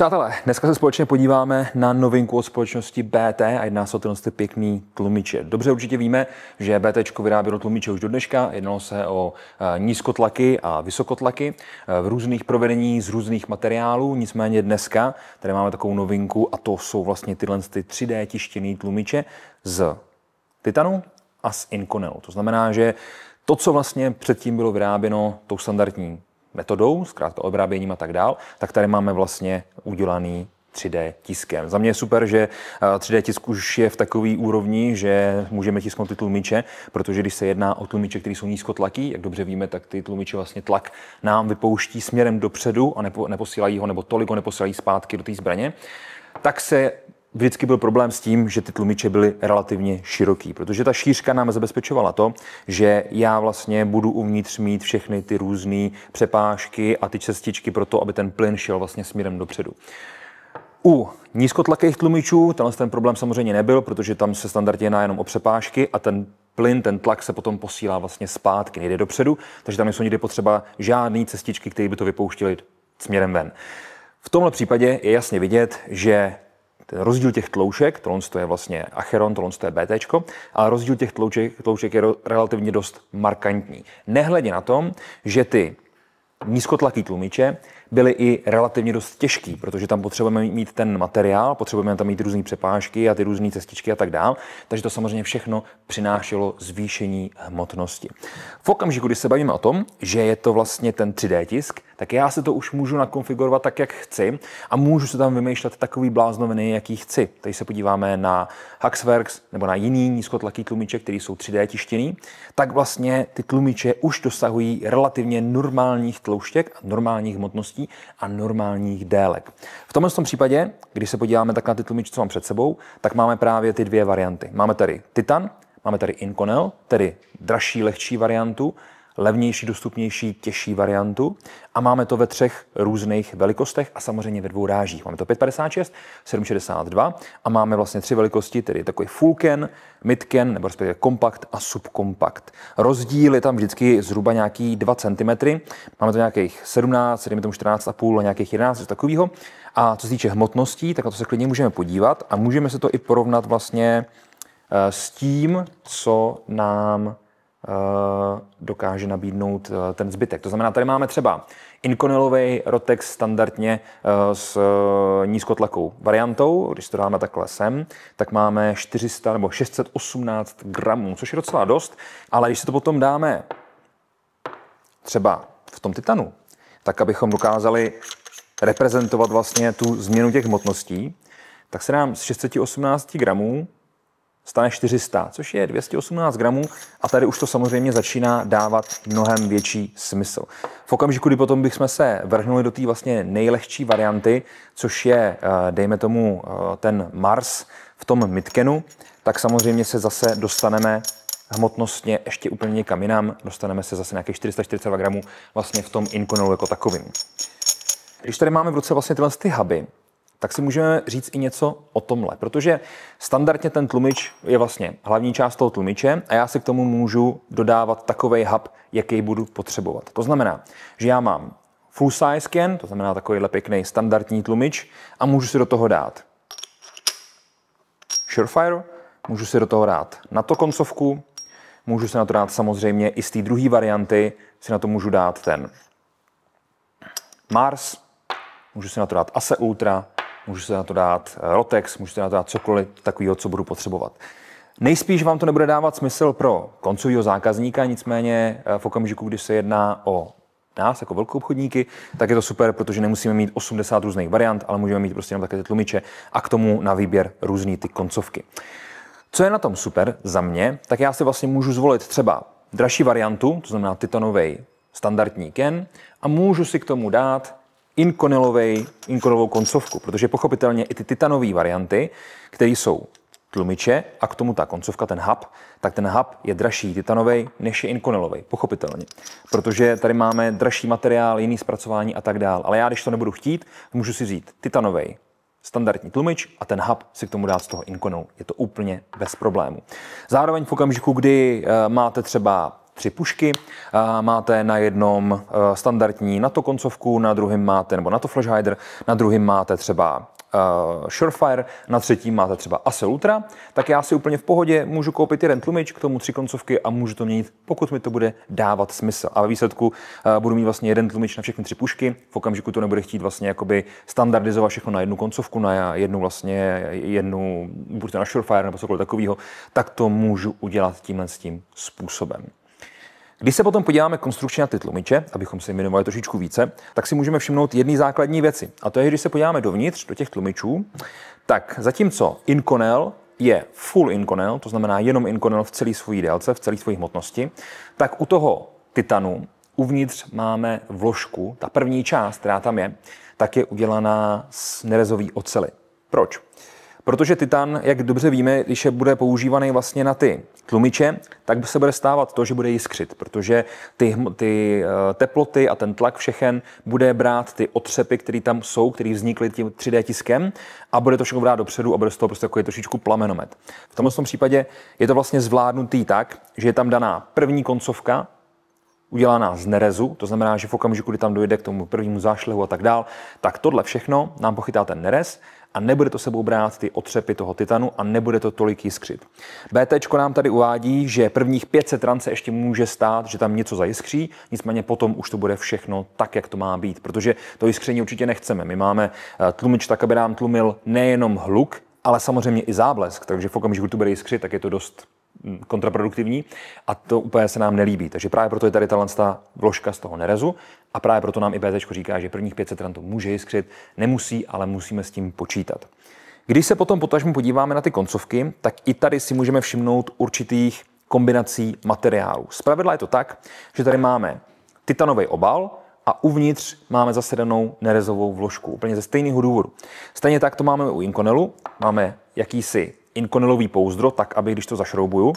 Přátelé, dneska se společně podíváme na novinku od společnosti BT a jedná se o ten ty pěkný tlumiče. Dobře určitě víme, že BT vyrábělo tlumiče už do dneška, jednalo se o e, nízkotlaky a vysokotlaky e, v různých provedení z různých materiálů, nicméně dneska tady máme takovou novinku a to jsou vlastně tyhle 3D tištěný tlumiče z titanu a z inkonelu. To znamená, že to, co vlastně předtím bylo vyráběno tou standardní metodou, zkrátka obráběním a tak dál, tak tady máme vlastně udělaný 3D tiskem. Za mě je super, že 3D eh, tisk už je v takové úrovni, že můžeme tisknout ty tlumiče, protože když se jedná o tlumiče, které jsou nízkotlaký, jak dobře víme, tak ty tlumiče vlastně tlak nám vypouští směrem dopředu a neposílají ho, nebo toliko neposílají zpátky do té zbraně, tak se vždycky byl problém s tím, že ty tlumiče byly relativně široký, protože ta šířka nám zabezpečovala to, že já vlastně budu uvnitř mít všechny ty různé přepážky a ty cestičky pro to, aby ten plyn šel vlastně směrem dopředu. U nízkotlakých tlumičů tenhle ten problém samozřejmě nebyl, protože tam se standardně jedná jenom o přepážky a ten plyn, ten tlak se potom posílá vlastně zpátky, nejde dopředu, takže tam nejsou nikdy potřeba žádné cestičky, které by to vypouštily směrem ven. V tomhle případě je jasně vidět, že ten rozdíl těch tloušek, tohle to je vlastně Acheron, tohle to je BT, ale rozdíl těch tlouček, tlouček je relativně dost markantní. Nehledě na tom, že ty nízkotlaký tlumiče byly i relativně dost těžký, protože tam potřebujeme mít ten materiál, potřebujeme tam mít různé přepážky a ty různé cestičky a tak dál. Takže to samozřejmě všechno přinášelo zvýšení hmotnosti. V okamžiku, kdy se bavíme o tom, že je to vlastně ten 3D tisk, tak já se to už můžu nakonfigurovat tak, jak chci a můžu se tam vymýšlet takový bláznoviny, jaký chci. Tady se podíváme na Haxworks nebo na jiný nízkotlaký tlumiče, které jsou 3D tištěný, tak vlastně ty tlumiče už dosahují relativně normálních tlouštěk a normálních hmotností velikostí a normálních délek. V tomhle tom případě, když se podíváme tak na ty tlumiče, co mám před sebou, tak máme právě ty dvě varianty. Máme tady Titan, máme tady Inconel, tedy dražší, lehčí variantu, levnější, dostupnější, těžší variantu. A máme to ve třech různých velikostech a samozřejmě ve dvou rážích. Máme to 556, 762 a máme vlastně tři velikosti, tedy takový fullken, midken, nebo respektive kompakt a subkompakt. Rozdíl je tam vždycky zhruba nějaký 2 cm. Máme to nějakých 17, dejme 14,5 a nějakých 11, něco takového. A co se týče hmotností, tak na to se klidně můžeme podívat a můžeme se to i porovnat vlastně eh, s tím, co nám Eh, dokáže nabídnout eh, ten zbytek. To znamená, tady máme třeba Inconelový Rotex standardně eh, s nízkotlakou variantou, když to dáme takhle sem, tak máme 400 nebo 618 gramů, což je docela dost, ale když se to potom dáme třeba v tom titanu, tak abychom dokázali reprezentovat vlastně tu změnu těch hmotností, tak se nám z 618 gramů stane 400, což je 218 gramů a tady už to samozřejmě začíná dávat mnohem větší smysl. V okamžiku, kdy potom bychom se vrhnuli do té vlastně nejlehčí varianty, což je, eh, dejme tomu, eh, ten Mars v tom Mitkenu, tak samozřejmě se zase dostaneme hmotnostně ještě úplně někam jinam, dostaneme se zase nějakých 442 gramů vlastně v tom Inconelu jako takovým. Když tady máme v ruce vlastně tyhle ty huby, tak si můžeme říct i něco o tomhle, protože standardně ten tlumič je vlastně hlavní část toho tlumiče a já si k tomu můžu dodávat takový hub, jaký budu potřebovat. To znamená, že já mám full size scan, to znamená takovýhle pěkný standardní tlumič a můžu si do toho dát Surefire, můžu si do toho dát na to koncovku, můžu si na to dát samozřejmě i z té druhé varianty, si na to můžu dát ten Mars, můžu si na to dát Ase Ultra, můžu se na to dát eh, Rotex, můžu se na to dát cokoliv takového, co budu potřebovat. Nejspíš vám to nebude dávat smysl pro koncového zákazníka, nicméně eh, v okamžiku, když se jedná o nás jako velkou obchodníky, tak je to super, protože nemusíme mít 80 různých variant, ale můžeme mít prostě jenom také ty tlumiče a k tomu na výběr různý ty koncovky. Co je na tom super za mě, tak já si vlastně můžu zvolit třeba dražší variantu, to znamená titanový standardní ken, a můžu si k tomu dát Inconelovej, Inconelovou koncovku, protože pochopitelně i ty titanové varianty, které jsou tlumiče a k tomu ta koncovka, ten hub, tak ten hub je dražší titanový než je inkonelový. pochopitelně. Protože tady máme dražší materiál, jiný zpracování a tak dál. Ale já, když to nebudu chtít, můžu si vzít titanový standardní tlumič a ten hub si k tomu dát z toho inkonu. Je to úplně bez problému. Zároveň v okamžiku, kdy eh, máte třeba tři pušky. Máte na jednom e, standardní NATO koncovku, na druhém máte, nebo NATO hider, na druhém máte třeba uh, Surefire, na třetím máte třeba ase Ultra, tak já si úplně v pohodě můžu koupit jeden tlumič, k tomu tři koncovky a můžu to měnit, pokud mi to bude dávat smysl. A ve výsledku uh, budu mít vlastně jeden tlumič na všechny tři pušky, v okamžiku to nebude chtít vlastně jakoby standardizovat všechno na jednu koncovku, na jednu vlastně, jednu, buď to na Surefire nebo cokoliv takového, tak to můžu udělat tímhle s tím způsobem. Když se potom podíváme konstrukčně na ty tlumiče, abychom si jmenovali trošičku více, tak si můžeme všimnout jedné základní věci. A to je, když se podíváme dovnitř do těch tlumičů, tak zatímco Inconel je full Inconel, to znamená jenom Inconel v celé své délce, v celé své hmotnosti, tak u toho Titanu uvnitř máme vložku, ta první část, která tam je, tak je udělaná z nerezové ocely. Proč? Protože titan, jak dobře víme, když je bude používaný vlastně na ty tlumiče, tak se bude stávat to, že bude jiskřit, protože ty, ty eh, teploty a ten tlak všechen bude brát ty otřepy, které tam jsou, které vznikly tím 3D tiskem a bude to všechno brát dopředu a bude z toho prostě jako je trošičku plamenomet. V tomhle tom případě je to vlastně zvládnutý tak, že je tam daná první koncovka, udělaná z nerezu, to znamená, že v okamžiku, kdy tam dojde k tomu prvnímu zášlehu a tak dál, tak tohle všechno nám pochytá ten nerez, a nebude to sebou brát ty otřepy toho titanu a nebude to tolik jiskřit. BT nám tady uvádí, že prvních 500 ran se ještě může stát, že tam něco zajiskří, nicméně potom už to bude všechno tak, jak to má být, protože to jiskření určitě nechceme. My máme eh, tlumič tak, aby nám tlumil nejenom hluk, ale samozřejmě i záblesk, takže v okamžiku to bude jiskřit, tak je to dost Mm, kontraproduktivní a to úplně se nám nelíbí. Takže právě proto je tady ta vložka z toho nerezu a právě proto nám i BZ říká, že prvních 500 ran to může jiskřit, nemusí, ale musíme s tím počítat. Když se potom potažmo podíváme na ty koncovky, tak i tady si můžeme všimnout určitých kombinací materiálů. Zpravidla je to tak, že tady máme titanový obal, a uvnitř máme zasedanou nerezovou vložku, úplně ze stejného důvodu. Stejně tak to máme u Inconelu, máme jakýsi inkonelový pouzdro, tak aby když to zašroubuju,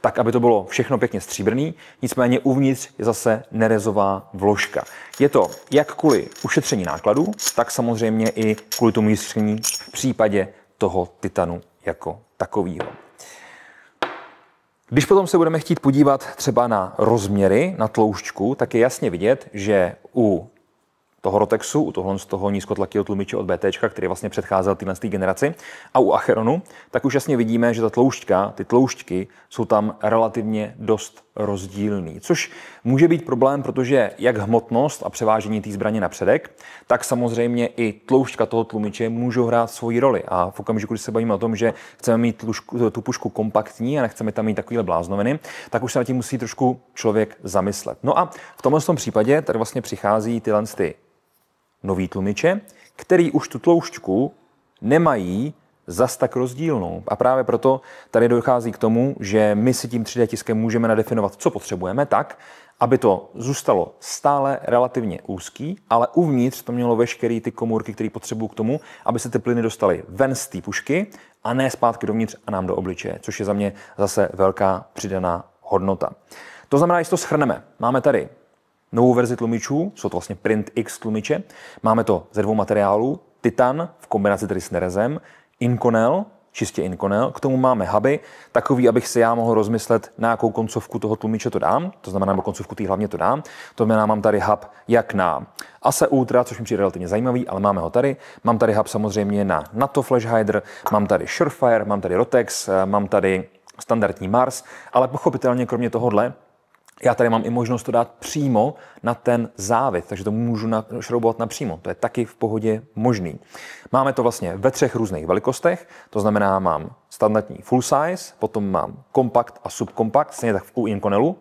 tak aby to bylo všechno pěkně stříbrný, nicméně uvnitř je zase nerezová vložka. Je to jak kvůli ušetření nákladů, tak samozřejmě i kvůli tomu jistření v případě toho titanu jako takového. Když potom se budeme chtít podívat třeba na rozměry, na tloušťku, tak je jasně vidět, že u toho Rotexu, u toho z toho nízkotlakého tlumiče od BT, který vlastně předcházel téhle generaci, a u Acheronu, tak už jasně vidíme, že ta tloušťka, ty tloušťky jsou tam relativně dost rozdílný, což může být problém, protože jak hmotnost a převážení té zbraně na předek, tak samozřejmě i tloušťka toho tlumiče můžou hrát svoji roli. A v okamžiku, když se bavíme o tom, že chceme mít tlušku, tu pušku kompaktní a nechceme tam mít takovýhle bláznoviny, tak už se na tím musí trošku člověk zamyslet. No a v tomhle tom případě tady vlastně přichází tyhle ty nový tlumiče, který už tu tloušťku nemají zas tak rozdílnou. A právě proto tady dochází k tomu, že my si tím 3D tiskem můžeme nadefinovat, co potřebujeme, tak, aby to zůstalo stále relativně úzký, ale uvnitř to mělo veškeré ty komůrky, které potřebují k tomu, aby se ty plyny dostaly ven z té pušky a ne zpátky dovnitř a nám do obličeje, což je za mě zase velká přidaná hodnota. To znamená, že to schrneme. Máme tady novou verzi tlumičů, jsou to vlastně Print X tlumiče. Máme to ze dvou materiálů, Titan v kombinaci tedy s nerezem, Inconel, čistě Inconel, k tomu máme huby, takový, abych si já mohl rozmyslet, na jakou koncovku toho tlumiče to dám, to znamená, na koncovku tý hlavně to dám, to znamená, mám tady hub jak na ASE Ultra, což mi přijde relativně zajímavý, ale máme ho tady, mám tady hub samozřejmě na NATO Flash Hider, mám tady Surefire, mám tady Rotex, eh, mám tady standardní Mars, ale pochopitelně kromě tohohle já tady mám i možnost to dát přímo na ten závit, takže to můžu šroubovat napřímo. To je taky v pohodě možný. Máme to vlastně ve třech různých velikostech, to znamená mám standardní full size, potom mám kompakt a subkompakt, stejně tak u Inconelu,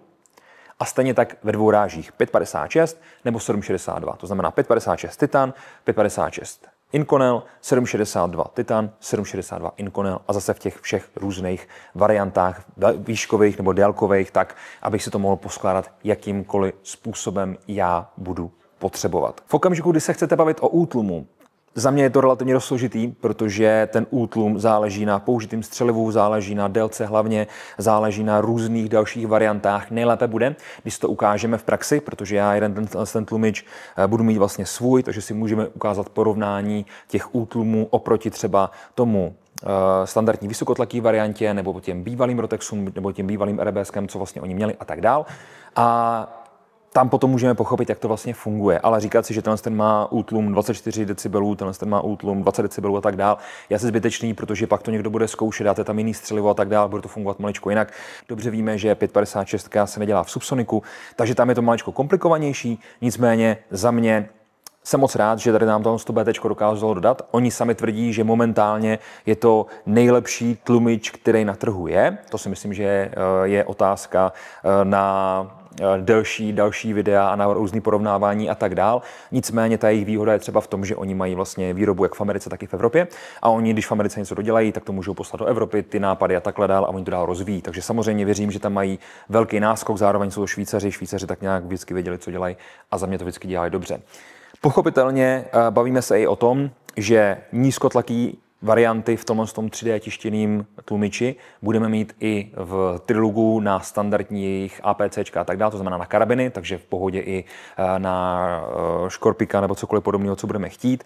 a stejně tak ve dvou rážích 556 nebo 762. To znamená 556 Titan, 556 Inconel 762 Titan, 762 Inconel a zase v těch všech různých variantách výškových nebo délkových, tak abych si to mohl poskládat jakýmkoliv způsobem já budu potřebovat. V okamžiku, kdy se chcete bavit o útlumu, za mě je to relativně dost složitý, protože ten útlum záleží na použitým střelivu, záleží na délce hlavně, záleží na různých dalších variantách. Nejlépe bude, když to ukážeme v praxi, protože já jeden ten, ten tlumič eh, budu mít vlastně svůj, takže si můžeme ukázat porovnání těch útlumů oproti třeba tomu eh, standardní vysokotlaký variantě nebo těm bývalým Rotexům nebo těm bývalým RBSkem, co vlastně oni měli a tak dál. A tam potom můžeme pochopit, jak to vlastně funguje. Ale říkat si, že tenhle ten má útlum 24 decibelů, tenhle ten má útlum 20 decibelů a tak dál, Já se zbytečný, protože pak to někdo bude zkoušet, dáte tam jiný střelivo a tak dál, bude to fungovat maličko jinak. Dobře víme, že 556 se nedělá v subsoniku, takže tam je to maličko komplikovanější, nicméně za mě jsem moc rád, že tady nám to BT dokázalo dodat. Oni sami tvrdí, že momentálně je to nejlepší tlumič, který na trhu je. To si myslím, že eh, je otázka eh, na Eh, delší, další videa a na různý porovnávání a tak dál. Nicméně ta jejich výhoda je třeba v tom, že oni mají vlastně výrobu jak v Americe, tak i v Evropě. A oni, když v Americe něco dodělají, tak to můžou poslat do Evropy, ty nápady a takhle dál a oni to dál rozvíjí. Takže samozřejmě věřím, že tam mají velký náskok, zároveň jsou to Švýcaři, Švýcaři tak nějak vždycky věděli, co dělají a za mě to vždycky dělají dobře. Pochopitelně eh, bavíme se i o tom, že nízkotlaký varianty v tomhle tom 3D tištěným tlumiči budeme mít i v trilogu na standardních APC a tak dále, to znamená na karabiny, takže v pohodě i eh, na eh, škorpika nebo cokoliv podobného, co budeme chtít.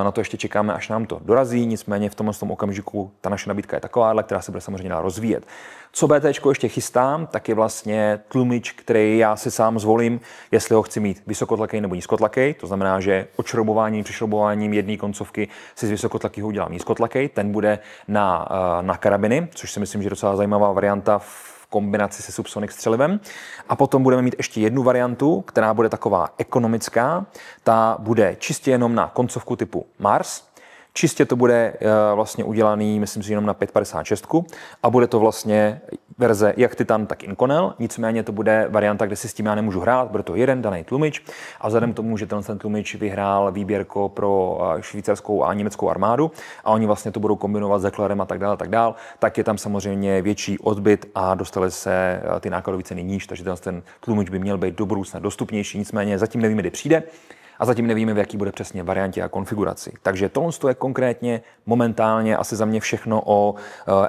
Eh, na to ještě čekáme, až nám to dorazí, nicméně v tomhle tom okamžiku ta naše nabídka je taková, která se bude samozřejmě dál rozvíjet. Co BT ještě chystám, tak je vlastně tlumič, který já si sám zvolím, jestli ho chci mít vysokotlakej nebo nízkotlakej. To znamená, že očrobováním, přišrobováním jedné koncovky si z vysokotlakého udělám nízkotlakej kotlakej, ten bude na, eh, na karabiny, což si myslím, že je docela zajímavá varianta v kombinaci se Subsonic střelivem. A potom budeme mít ještě jednu variantu, která bude taková ekonomická. Ta bude čistě jenom na koncovku typu Mars, Čistě to bude eh, vlastně udělaný, myslím si, jenom na 5.56 a bude to vlastně verze jak Titan, tak Inconel. Nicméně to bude varianta, kde si s tím já nemůžu hrát, bude to jeden daný tlumič a vzhledem k tomu, že ten, tlumič vyhrál výběrko pro eh, švýcarskou a německou armádu a oni vlastně to budou kombinovat s Zeklerem a tak dále, tak dále, tak je tam samozřejmě větší odbyt a dostali se eh, ty nákladové ceny níž, takže ten, ten tlumič by měl být do budoucna dostupnější, nicméně zatím nevíme, kdy přijde a zatím nevíme, v jaký bude přesně variantě a konfiguraci. Takže tohle je konkrétně momentálně asi za mě všechno o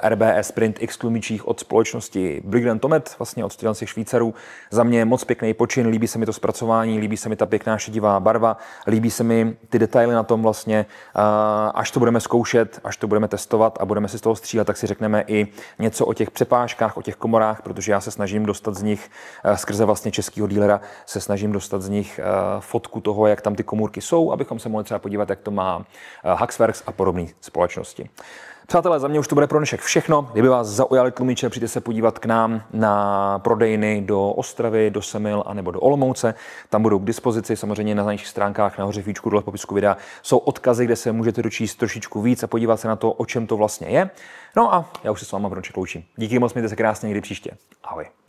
eh, RBS Sprint X tlumičích od společnosti Brigden Tomet, vlastně od těch Švýcarů. Za mě moc pěkný počin, líbí se mi to zpracování, líbí se mi ta pěkná šedivá barva, líbí se mi ty detaily na tom vlastně. Eh, až to budeme zkoušet, až to budeme testovat a budeme si z toho střílet, tak si řekneme i něco o těch přepážkách, o těch komorách, protože já se snažím dostat z nich eh, skrze vlastně českého dílera, se snažím dostat z nich fotku toho, jak jak tam ty komůrky jsou, abychom se mohli třeba podívat, jak to má Huxworks eh, a podobné společnosti. Přátelé, za mě už to bude pro dnešek všechno. Kdyby vás zaujali tlumiče, přijďte se podívat k nám na prodejny do Ostravy, do Semil a nebo do Olomouce. Tam budou k dispozici, samozřejmě na našich stránkách na hoře fíčku dole popisku videa jsou odkazy, kde se můžete dočíst trošičku víc a podívat se na to, o čem to vlastně je. No a já už se s váma pro dnešek loučím. Díky moc, mějte se krásně někdy příště. Ahoj.